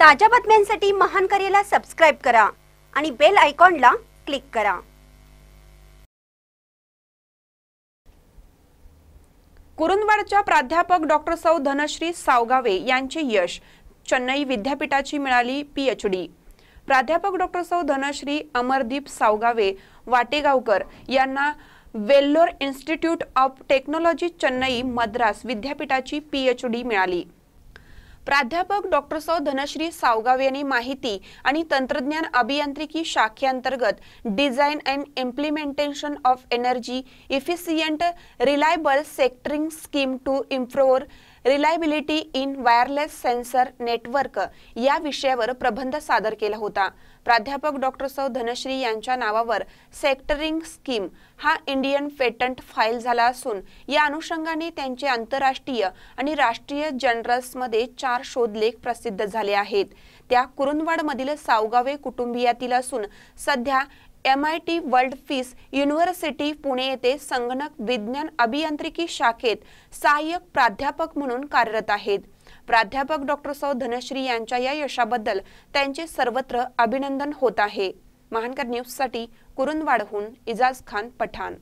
ताज्या बातम्यांसाठी महान करेला सबस्क्राईब करा आणि बेल आयकॉनला क्लिक करा कुरुंदवाडच्या प्राध्यापक डॉक्टर सौ धनश्री सावगावे यांचे यश चेन्नई विद्यापीठाची मिळाली पीएचडी प्राध्यापक डॉक्टर सौ धनश्री अमरदीप सावगावे वाटेगावकर यांना Vellore Institute of Technology Chennai Madras विद्यापीठाची पीएचडी मिळाली प्राध्यापक डॉक्टर सौ धनश्री सावगाव यांनी माहिती आणि तंत्रज्ञान अभियांत्रिकी शाखेअंतर्गत design and implementation of energy efficient reliable sectoring scheme to improve reliability in wireless sensor network या विषयावर प्रबंध सादर केला होता प्राध्यापक डॉक्टर सौ धनश्री यांच्या नावावर सेक्टरिंग स्कीम हा इंडियन पेटंट फाईल झाला असून या अनुषंगाने त्यांचे आंतरराष्ट्रीय आणि राष्ट्रीय जर्नल्समध्ये चार शोधलेख प्रसिद्ध झाले आहेत त्या कुरुंदवाडमधील सावगावे कुटुंबियातील असून सध्या M I T world peace university Pune येथे संगणक विज्ञान अभियांत्रिकी शाखेत सहाय्यक प्राध्यापक म्हणून कार्यरत आहेत प्राध्यापक डॉक्टर सौ धनश्री यांच्या या यशाबद्दल त्यांचे सर्वत्र अभिनंदन होत आहे महानकर न्यूजसाठी कुरुंदवाडहून इजाज खान पठाण